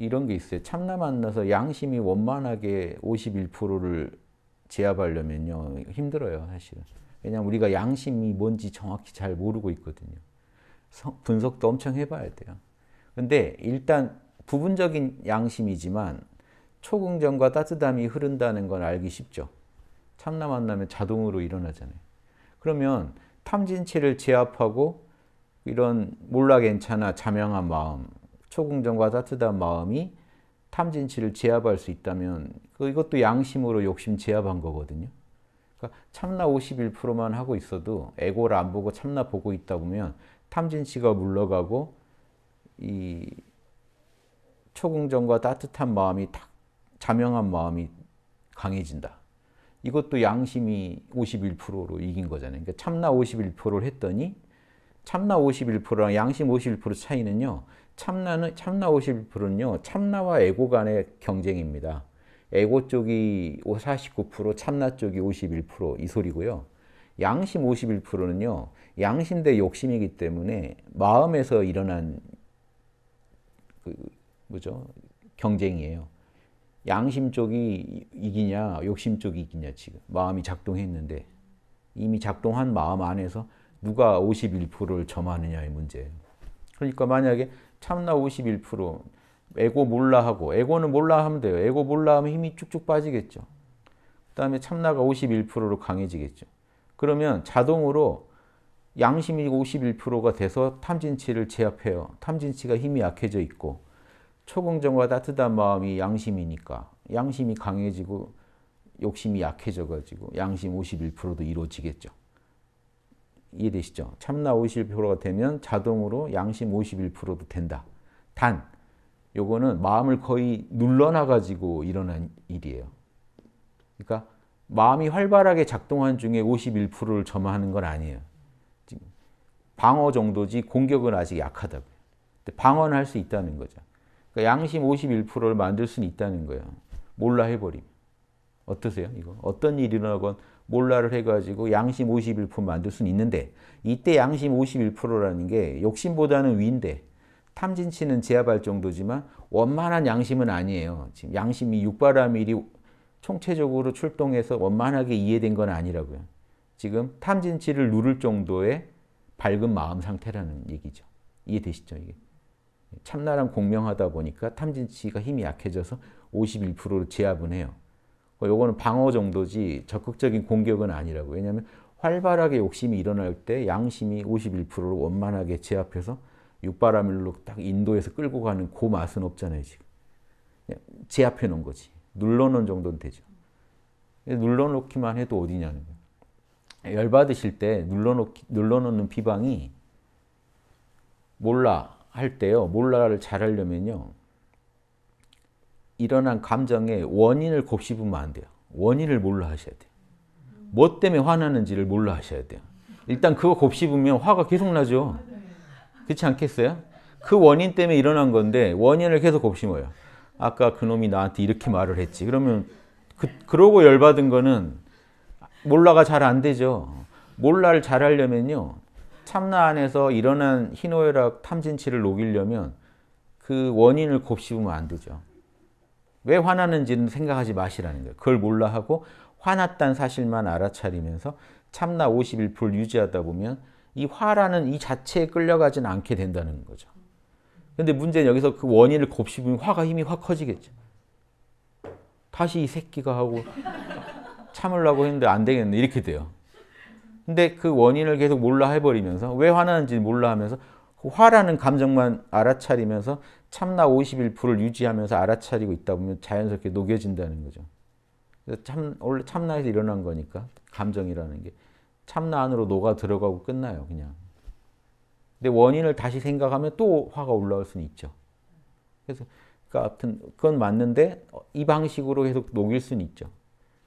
이런 게 있어요. 참나 만나서 양심이 원만하게 51%를 제압하려면요. 힘들어요, 사실은. 왜냐하면 우리가 양심이 뭔지 정확히 잘 모르고 있거든요. 분석도 엄청 해봐야 돼요. 근데 일단 부분적인 양심이지만 초긍정과 따뜻함이 흐른다는 건 알기 쉽죠. 참나 만나면 자동으로 일어나잖아요. 그러면 탐진체를 제압하고 이런 몰라 괜찮아 자명한 마음 초궁정과 따뜻한 마음이 탐진치를 제압할 수 있다면 그 이것도 양심으로 욕심 제압한 거거든요. 그러니까 참나 51%만 하고 있어도 에고를 안 보고 참나 보고 있다 보면 탐진치가 물러가고 이 초궁정과 따뜻한 마음이 탁 자명한 마음이 강해진다. 이것도 양심이 51%로 이긴 거잖아요. 그러니까 참나 51%를 했더니 참나 51%랑 양심 51% 차이는요. 참나는 참나 51%는요. 참나와 에고 간의 경쟁입니다. 에고 쪽이 49%, 참나 쪽이 51%이 소리고요. 양심 51%는요. 양심 대 욕심이기 때문에 마음에서 일어난 그 뭐죠? 경쟁이에요. 양심 쪽이 이기냐, 욕심 쪽이 이기냐 지금. 마음이 작동했는데 이미 작동한 마음 안에서 누가 51%를 점하느냐의 문제예요. 그러니까 만약에 참나 51%, 에고 몰라 하고 에고는 몰라 하면 돼요. 에고 몰라 하면 힘이 쭉쭉 빠지겠죠. 그다음에 참나가 51%로 강해지겠죠. 그러면 자동으로 양심이 51%가 돼서 탐진치를 제압해요. 탐진치가 힘이 약해져 있고 초공정과 따뜻한 마음이 양심이니까 양심이 강해지고 욕심이 약해져 가지고 양심 51%도 이루어지겠죠. 이해되시죠? 참나 51%가 되면 자동으로 양심 51%도 된다. 단, 요거는 마음을 거의 눌러놔가지고 일어난 일이에요. 그러니까 마음이 활발하게 작동한 중에 51%를 점하는 건 아니에요. 방어 정도지 공격은 아직 약하다고요. 방어는 할 수 있다는 거죠. 그러니까 양심 51%를 만들 수는 있다는 거예요. 몰라 해버림. 어떠세요? 이거 어떤 일이 일어나건 몰라를 해가지고 양심 51% 만들 수는 있는데 이때 양심 51%라는 게 욕심보다는 위인데 탐진치는 제압할 정도지만 원만한 양심은 아니에요. 지금 양심이 육바라밀이 총체적으로 출동해서 원만하게 이해된 건 아니라고요. 지금 탐진치를 누를 정도의 밝은 마음 상태라는 얘기죠. 이해되시죠? 이게 참나랑 공명하다 보니까 탐진치가 힘이 약해져서 51%로 제압은 해요. 뭐 요거는 방어 정도지 적극적인 공격은 아니라고. 왜냐하면 활발하게 욕심이 일어날 때 양심이 51%로 원만하게 제압해서 육바라밀로 딱 인도에서 끌고 가는 그 맛은 없잖아요, 지금. 제압해 놓은 거지. 눌러놓은 정도는 되죠. 눌러놓기만 해도 어디냐는 거예요. 열받으실 때눌러놓는 비방이 몰라 할 때요. 몰라를 잘하려면요. 일어난 감정의 원인을 곱씹으면 안 돼요. 원인을 몰라 하셔야 돼요. 뭐 때문에 화나는지를 몰라 하셔야 돼요. 일단 그거 곱씹으면 화가 계속 나죠. 그렇지 않겠어요? 그 원인 때문에 일어난 건데 원인을 계속 곱씹어요. 아까 그놈이 나한테 이렇게 말을 했지. 그러면 그, 그러고 열받은 거는 몰라가 잘 안 되죠. 몰라를 잘 하려면요. 참나 안에서 일어난 희노애락 탐진치를 녹이려면 그 원인을 곱씹으면 안 되죠. 왜 화나는지는 생각하지 마시라는 거예요. 그걸 몰라 하고 화났다는 사실만 알아차리면서 참나 51%를 유지하다 보면 이 화라는 이 자체에 끌려가진 않게 된다는 거죠. 근데 문제는 여기서 그 원인을 곱씹으면 화가 힘이 확 커지겠죠. 다시 이 새끼가 하고 참으려고 했는데 안 되겠네 이렇게 돼요. 근데 그 원인을 계속 몰라 해버리면서 왜 화나는지 몰라 하면서 그 화라는 감정만 알아차리면서 참나 51%를 유지하면서 알아차리고 있다 보면 자연스럽게 녹여진다는 거죠. 참, 원래 참나에서 일어난 거니까 감정이라는 게 참나 안으로 녹아 들어가고 끝나요 그냥. 근데 원인을 다시 생각하면 또 화가 올라올 수는 있죠. 그래서 그러니까 아무튼 그건 맞는데 이 방식으로 계속 녹일 수는 있죠.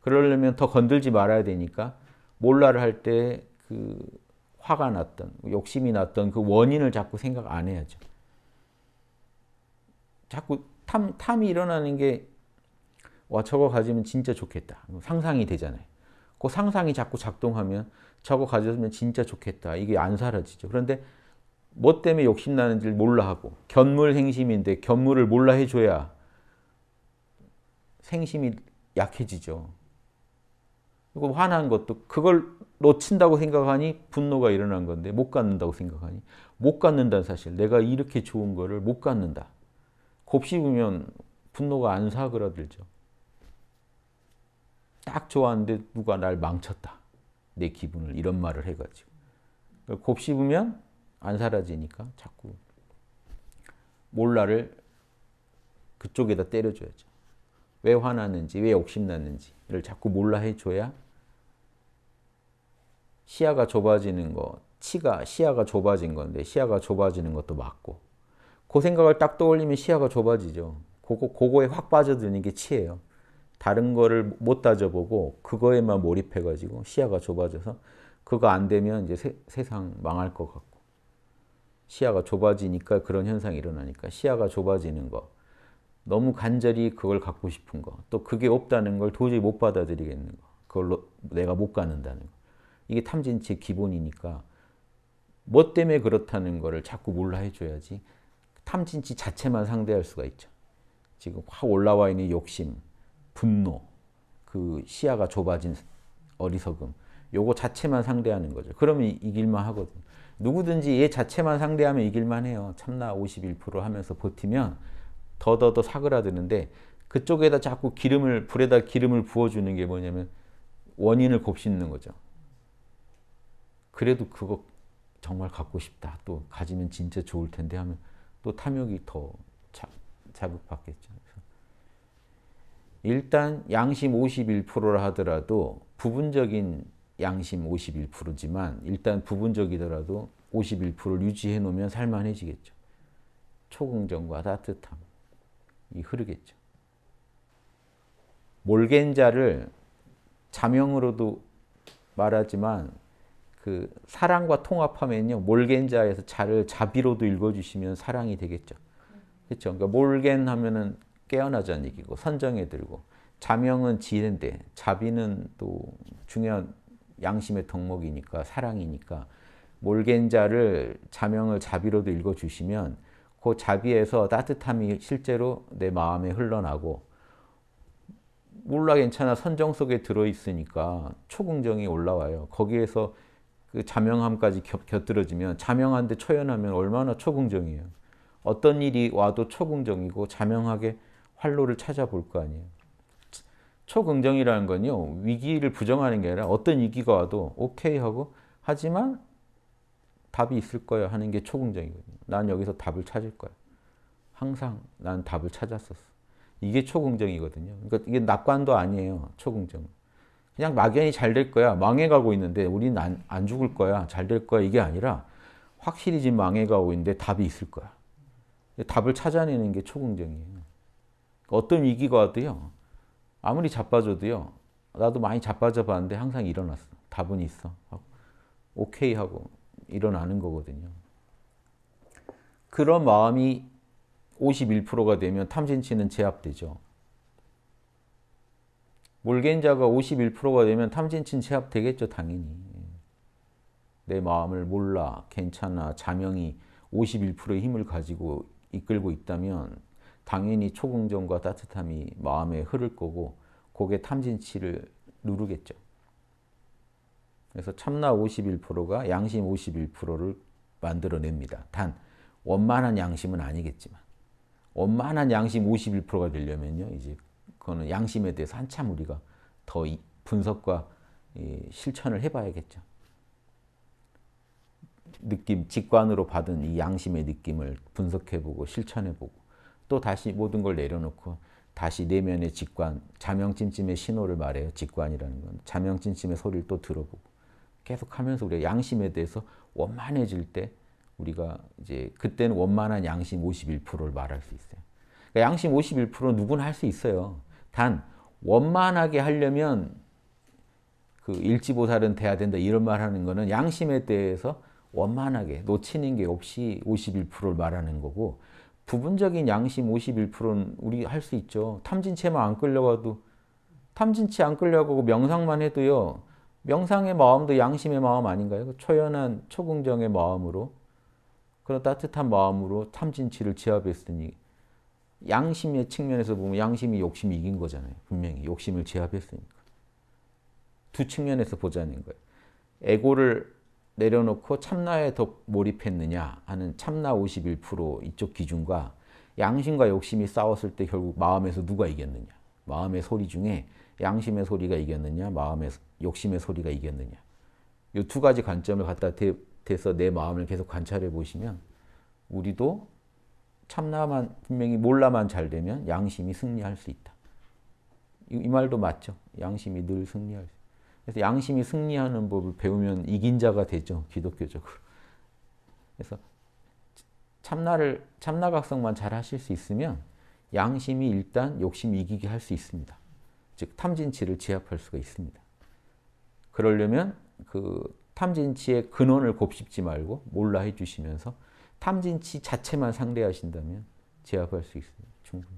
그러려면 더 건들지 말아야 되니까 몰라를 할때그 화가 났던, 욕심이 났던 그 원인을 자꾸 생각 안 해야죠. 자꾸 탐, 탐이 일어나는 게, 와, 저거 가지면 진짜 좋겠다. 뭐 상상이 되잖아요. 그 상상이 자꾸 작동하면 저거 가졌으면 진짜 좋겠다. 이게 안 사라지죠. 그런데 뭐 때문에 욕심나는지를 몰라 하고 견물 행심인데 견물을 몰라 해줘야 생심이 약해지죠. 그리고 화난 것도 그걸 놓친다고 생각하니 분노가 일어난 건데 못 갖는다고 생각하니 못 갖는다는 사실 내가 이렇게 좋은 거를 못 갖는다. 곱씹으면 분노가 안 사그라들죠. 딱 좋아하는데 누가 날 망쳤다. 내 기분을 이런 말을 해가지고. 곱씹으면 안 사라지니까 자꾸 몰라를 그쪽에다 때려줘야죠. 왜 화났는지, 왜 욕심났는지를 자꾸 몰라 해줘야 시야가 좁아지는 거, 치가 시야가 좁아진 건데 시야가 좁아지는 것도 맞고 그 생각을 딱 떠올리면 시야가 좁아지죠. 그거, 그거에 확 빠져드는 게 치예요. 다른 거를 못 따져보고 그거에만 몰입해가지고 시야가 좁아져서 그거 안 되면 이제 세, 세상 망할 것 같고 시야가 좁아지니까 그런 현상이 일어나니까 시야가 좁아지는 거 너무 간절히 그걸 갖고 싶은 거또 그게 없다는 걸 도저히 못 받아들이겠는 거 그걸로 내가 못 가는다는 거 이게 탐진치의 기본이니까 뭐 때문에 그렇다는 거를 자꾸 몰라 해줘야지 탐진치 자체만 상대할 수가 있죠. 지금 확 올라와 있는 욕심, 분노, 그 시야가 좁아진 어리석음 요거 자체만 상대하는 거죠. 그러면 이길만 하거든. 누구든지 얘 자체만 상대하면 이길만 해요. 참나 51% 하면서 버티면 더더더 사그라드는데 그쪽에다 자꾸 기름을 불에다 기름을 부어주는 게 뭐냐면 원인을 곱씹는 거죠. 그래도 그거 정말 갖고 싶다. 또 가지면 진짜 좋을 텐데 하면 또 탐욕이 더 자, 자극받겠죠. 일단 양심 51%라 하더라도 부분적인 양심 51%지만 일단 부분적이더라도 51%를 유지해 놓으면 살만해지겠죠. 초긍정과 따뜻함이 흐르겠죠. 몰겐자를 자명으로도 말하지만 그 사랑과 통합하면요. 몰겐자에서 자를 자비로도 읽어주시면 사랑이 되겠죠. 그렇죠. 그러니까 몰겐 하면은 깨어나자는 얘기고 선정에 들고 자명은 지인데 자비는 또 중요한 양심의 덕목이니까 사랑이니까 몰겐자를 자명을 자비로도 읽어주시면 그 자비에서 따뜻함이 실제로 내 마음에 흘러나고 몰라 괜찮아 선정 속에 들어있으니까 초긍정이 올라와요. 거기에서 그 자명함까지 곁들여지면 자명한데 초연하면 얼마나 초긍정이에요. 어떤 일이 와도 초긍정이고 자명하게 활로를 찾아볼 거 아니에요. 초긍정이라는 건요. 위기를 부정하는 게 아니라 어떤 위기가 와도 오케이 하고 하지만 답이 있을 거야 하는 게 초긍정이거든요. 난 여기서 답을 찾을 거야. 항상 난 답을 찾았었어. 이게 초긍정이거든요. 그러니까 이게 낙관도 아니에요. 초긍정. 그냥 막연히 잘 될 거야. 망해가고 있는데 우리 안, 안 죽을 거야. 잘 될 거야. 이게 아니라 확실히 지금 망해가고 있는데 답이 있을 거야. 답을 찾아내는 게 초긍정이에요. 어떤 위기가 와도요. 아무리 자빠져도요. 나도 많이 자빠져 봤는데 항상 일어났어. 답은 있어. 오케이 하고 일어나는 거거든요. 그런 마음이 51%가 되면 탐진치는 제압되죠. 물겐자가 51%가 되면 탐진친 체압 되겠죠, 당연히. 예. 내 마음을 몰라, 괜찮아, 자명이 51%의 힘을 가지고 이끌고 있다면 당연히 초긍정과 따뜻함이 마음에 흐를 거고 고개 탐진치를 누르겠죠. 그래서 참나 51%가 양심 51%를 만들어냅니다. 단, 원만한 양심은 아니겠지만 원만한 양심 51%가 되려면요. 이제 그거는 양심에 대해서 한참 우리가 더 분석과 실천을 해봐야겠죠. 느낌, 직관으로 받은 이 양심의 느낌을 분석해보고 실천해보고 또 다시 모든 걸 내려놓고 다시 내면의 직관, 자명찜찜의 신호를 말해요. 직관이라는 건. 자명찜찜의 소리를 또 들어보고 계속하면서 우리가 양심에 대해서 원만해질 때 우리가 이제 그때는 원만한 양심 51%를 말할 수 있어요. 그러니까 양심 51% 누구나 할 수 있어요. 단 원만하게 하려면 그 일지보살은 돼야 된다 이런 말 하는 거는 양심에 대해서 원만하게 놓치는 게 없이 51%를 말하는 거고 부분적인 양심 51%는 우리 할 수 있죠. 탐진체만 안 끌려가도 탐진치 안 끌려가고 명상만 해도요. 명상의 마음도 양심의 마음 아닌가요? 그 초연한 초긍정의 마음으로 그런 따뜻한 마음으로 탐진치를 제압했으니 양심의 측면에서 보면 양심이 욕심이 이긴 거잖아요. 분명히 욕심을 제압했으니까. 두 측면에서 보자는 거예요. 에고를 내려놓고 참나에 더 몰입했느냐 하는 참나 51% 이쪽 기준과 양심과 욕심이 싸웠을 때 결국 마음에서 누가 이겼느냐. 마음의 소리 중에 양심의 소리가 이겼느냐, 마음의 욕심의 소리가 이겼느냐. 이 두 가지 관점을 갖다 대, 대서 내 마음을 계속 관찰해 보시면 우리도 참나만 분명히 몰라만 잘 되면 양심이 승리할 수 있다. 이, 이 말도 맞죠. 양심이 늘 승리할 수. 그래서 양심이 승리하는 법을 배우면 이긴 자가 되죠. 기독교적으로. 그래서 참나를 참나각성만 잘 하실 수 있으면 양심이 일단 욕심 이기게 할 수 있습니다. 즉 탐진치를 제압할 수가 있습니다. 그러려면 그 탐진치의 근원을 곱씹지 말고 몰라 해주시면서 탐진치 자체만 상대하신다면 제압할 수 있습니다. 충분히.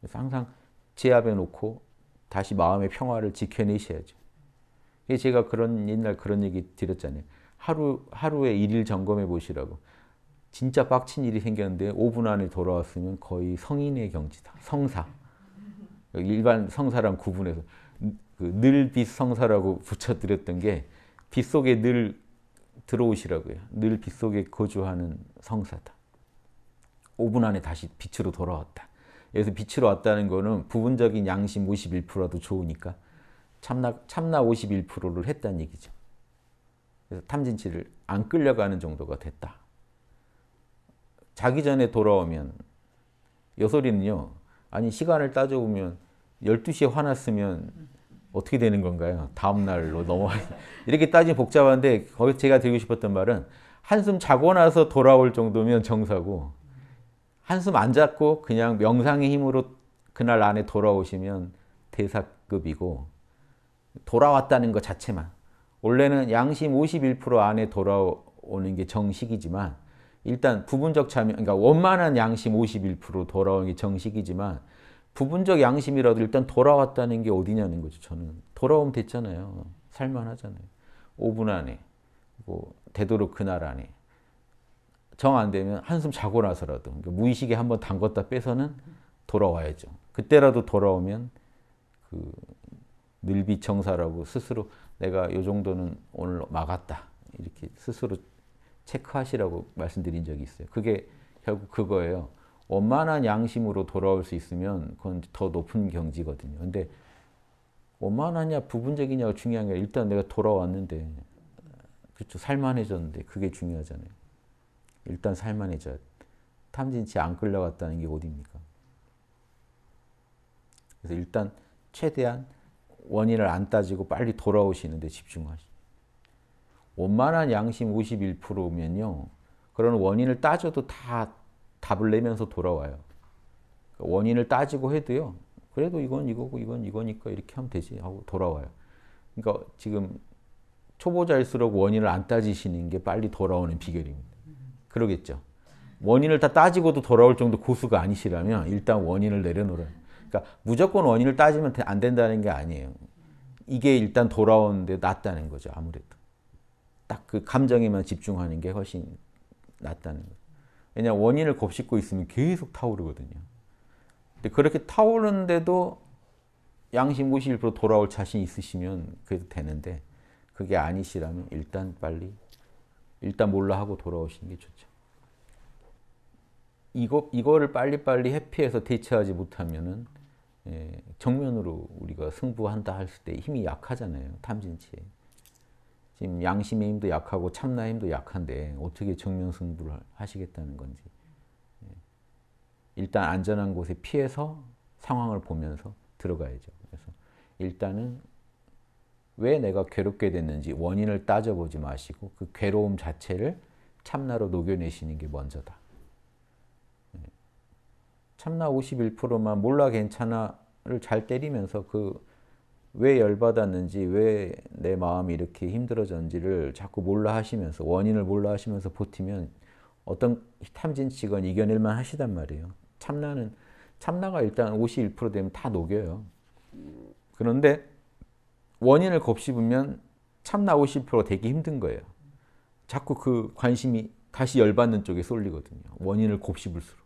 그래서 항상 제압해 놓고 다시 마음의 평화를 지켜내셔야죠. 제가 그런 옛날 그런 얘기 드렸잖아요. 하루, 하루에 일일 점검해 보시라고. 진짜 빡친 일이 생겼는데 5분 안에 돌아왔으면 거의 성인의 경지다. 성사. 일반 성사랑 구분해서 그 늘 빛성사라고 붙여드렸던 게 빛속에 늘 들어오시라고요. 늘 빛속에 거주하는 성사다. 5분 안에 다시 빛으로 돌아왔다. 여기서 빛으로 왔다는 거는 부분적인 양심 51%라도 좋으니까 참나, 참나 51%를 했다는 얘기죠. 그래서 탐진치를 안 끌려가는 정도가 됐다. 자기 전에 돌아오면 여소리는요. 아니 시간을 따져보면 12시에 화났으면 어떻게 되는 건가요? 다음 날로 넘어 이렇게 따지면 복잡한데 거기 제가 드리고 싶었던 말은 한숨 자고 나서 돌아올 정도면 정사고 한숨 안 잡고 그냥 명상의 힘으로 그날 안에 돌아오시면 대사급이고 돌아왔다는 것 자체만 원래는 양심 51% 안에 돌아오는 게 정식이지만 일단 부분적 참여 그러니까 원만한 양심 51% 돌아오는 게 정식이지만 부분적 양심이라도 일단 돌아왔다는 게 어디냐는 거죠. 저는 돌아오면 됐잖아요. 살만하잖아요. 5분 안에 뭐 되도록 그날 안에 정 안 되면 한숨 자고 나서라도 그러니까 무의식에 한 번 담궜다 빼서는 돌아와야죠. 그때라도 돌아오면 그 늘비청사라고 스스로 내가 요 정도는 오늘 막았다 이렇게 스스로 체크하시라고 말씀드린 적이 있어요. 그게 결국 그거예요. 원만한 양심으로 돌아올 수 있으면 그건 더 높은 경지거든요. 근데 원만하냐 부분적이냐가 중요한 게 일단 내가 돌아왔는데 그렇죠. 살만해졌는데 그게 중요하잖아요. 일단 살만해져 탐진치 안 끌려갔다는 게 어딥니까? 그래서 일단 최대한 원인을 안 따지고 빨리 돌아오시는데 집중하시 원만한 양심 51%면요. 그런 원인을 따져도 다 답을 내면서 돌아와요. 그러니까 원인을 따지고 해도요. 그래도 이건 이거고 이건 이거니까 이렇게 하면 되지 하고 돌아와요. 그러니까 지금 초보자일수록 원인을 안 따지시는 게 빨리 돌아오는 비결입니다. 그러겠죠. 원인을 다 따지고도 돌아올 정도 고수가 아니시라면 일단 원인을 내려놓으라. 그러니까 무조건 원인을 따지면 안 된다는 게 아니에요. 이게 일단 돌아오는데 낫다는 거죠. 아무래도. 딱 그 감정에만 집중하는 게 훨씬 낫다는 거죠. 왜냐 원인을 곱씹고 있으면 계속 타오르거든요. 근데 그렇게 타오르는데도 양심구실 돌아올 자신 있으시면 그래도 되는데 그게 아니시라면 일단 빨리 일단 몰라 하고 돌아오시는 게 좋죠. 이거 이거를 빨리빨리 회피해서 대처하지 못하면은 예, 정면으로 우리가 승부한다 할 때 힘이 약하잖아요. 탐진치에. 지금 양심의 힘도 약하고 참나의 힘도 약한데 어떻게 정면승부를 하시겠다는 건지 예. 일단 안전한 곳에 피해서 상황을 보면서 들어가야죠. 그래서 일단은 왜 내가 괴롭게 됐는지 원인을 따져보지 마시고 그 괴로움 자체를 참나로 녹여내시는 게 먼저다. 예. 참나 51%만 몰라 괜찮아를 잘 때리면서 그왜 열받았는지 왜 내 마음이 이렇게 힘들어졌는지를 자꾸 몰라 하시면서 원인을 몰라 하시면서 버티면 어떤 탐진 직원 이겨낼만 하시단 말이에요. 참나는 참나가 일단 51% 되면 다 녹여요. 그런데 원인을 곱씹으면 참나 50% 되기 힘든 거예요. 자꾸 그 관심이 다시 열받는 쪽에 쏠리거든요. 원인을 곱씹을수록.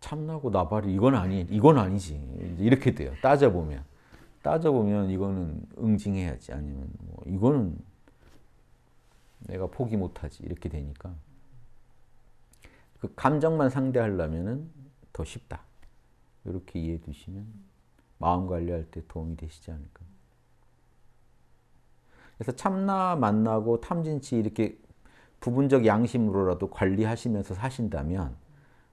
참나고 나발이 이건 아니, 이건 아니지. 이렇게 돼요. 따져보면. 따져보면 이거는 응징해야지 아니면 뭐 이거는 내가 포기 못하지 이렇게 되니까 그 감정만 상대하려면 더 쉽다. 이렇게 이해해 두시면 마음 관리할 때 도움이 되시지 않을까. 그래서 참나 만나고 탐진치 이렇게 부분적 양심으로라도 관리하시면서 사신다면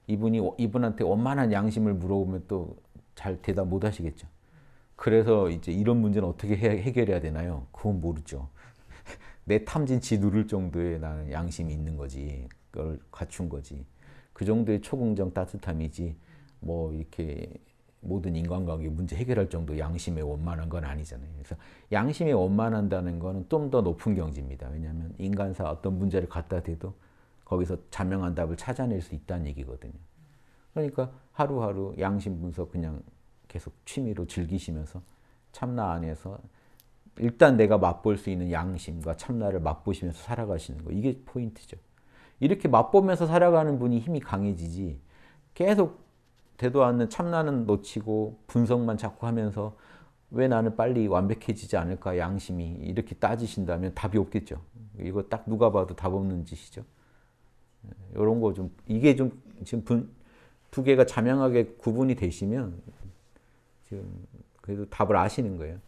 이분이 어, 이분한테 원만한 양심을 물어보면 또 잘 대답 못 하시겠죠. 그래서 이제 이런 문제는 어떻게 해결해야 되나요? 그건 모르죠. 내 탐진 지 누를 정도의 나는 양심이 있는 거지. 그걸 갖춘 거지. 그 정도의 초긍정 따뜻함이지 뭐 이렇게 모든 인간관계 문제 해결할 정도 양심에 원만한 건 아니잖아요. 그래서 양심에 원만한다는 거는 좀더 높은 경지입니다. 왜냐하면 인간사 어떤 문제를 갖다 대도 거기서 자명한 답을 찾아낼 수 있다는 얘기거든요. 그러니까 하루하루 양심 분석 그냥 계속 취미로 즐기시면서 참나 안에서 일단 내가 맛볼 수 있는 양심과 참나를 맛보시면서 살아가시는 거 이게 포인트죠. 이렇게 맛보면서 살아가는 분이 힘이 강해지지 계속 되도 않는 참나는 놓치고 분석만 자꾸 하면서 왜 나는 빨리 완벽해지지 않을까 양심이 이렇게 따지신다면 답이 없겠죠. 이거 딱 누가 봐도 답 없는 짓이죠. 이런 예, 거좀 이게 좀 지금 분, 두 개가 자명하게 구분이 되시면 지금 그래도 답을 아시는 거예요.